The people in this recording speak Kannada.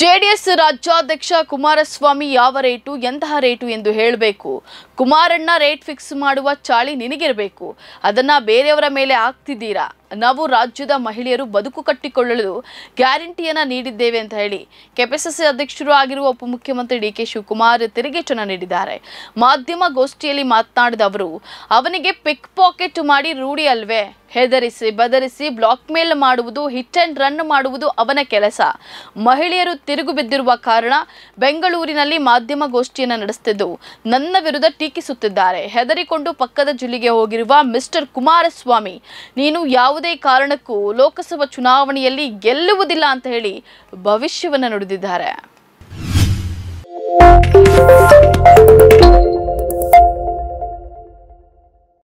ಜೆಡಿಎಸ್ ರಾಜ್ಯಾಧ್ಯಕ್ಷ ಕುಮಾರಸ್ವಾಮಿ ಯಾವ ರೇಟು ಎಂತಹ ರೇಟು ಎಂದು ಹೇಳಬೇಕು ಕುಮಾರಣ್ಣ ರೇಟ್ ಫಿಕ್ಸ್ ಮಾಡುವ ಚಾಳಿ ನಿನಗಿರಬೇಕು ಅದನ್ನ ಬೇರೆಯವರ ಮೇಲೆ ಹಾಕ್ತಿದ್ದೀರಾ ನಾವು ರಾಜ್ಯದ ಮಹಿಳೆಯರು ಬದುಕು ಕಟ್ಟಿಕೊಳ್ಳಲು ಗ್ಯಾರಂಟಿಯನ್ನು ನೀಡಿದ್ದೇವೆ ಅಂತ ಹೇಳಿ ಕೆಪಿಸಿಸಿ ಅಧ್ಯಕ್ಷರು ಆಗಿರುವ ಉಪಮುಖ್ಯಮಂತ್ರಿ ಡಿ ಕೆ ಶಿವಕುಮಾರ್ ತಿರುಗೇಟನ್ನು ನೀಡಿದ್ದಾರೆ ಗೋಷ್ಠಿಯಲ್ಲಿ ಮಾತನಾಡಿದ ಅವರು ಅವನಿಗೆ ಪಿಕ್ ಪಾಕೆಟ್ ಮಾಡಿ ರೂಢಿ ಅಲ್ವೇ ಹೆದರಿಸಿ ಬದರಿಸಿ ಬ್ಲಾಕ್ ಮೇಲ್ ಮಾಡುವುದು ಹಿಟ್ ಅಂಡ್ ರನ್ ಮಾಡುವುದು ಅವನ ಕೆಲಸ ಮಹಿಳೆಯರು ತಿರುಗು ಬಿದ್ದಿರುವ ಕಾರಣ ಬೆಂಗಳೂರಿನಲ್ಲಿ ಮಾಧ್ಯಮಗೋಷ್ಠಿಯನ್ನು ನಡೆಸುತ್ತಿದ್ದು ನನ್ನ ವಿರುದ್ಧ ಟೀಕಿಸುತ್ತಿದ್ದಾರೆ ಹೆದರಿಕೊಂಡು ಪಕ್ಕದ ಜಿಲ್ಲೆಗೆ ಹೋಗಿರುವ ಮಿಸ್ಟರ್ ಕುಮಾರಸ್ವಾಮಿ ನೀನು ಯಾವುದೇ ಕಾರಣಕ್ಕೂ ಲೋಕಸಭಾ ಚುನಾವಣೆಯಲ್ಲಿ ಗೆಲ್ಲುವುದಿಲ್ಲ ಅಂತ ಹೇಳಿ ಭವಿಷ್ಯವನ್ನು ನುಡಿದಿದ್ದಾರೆ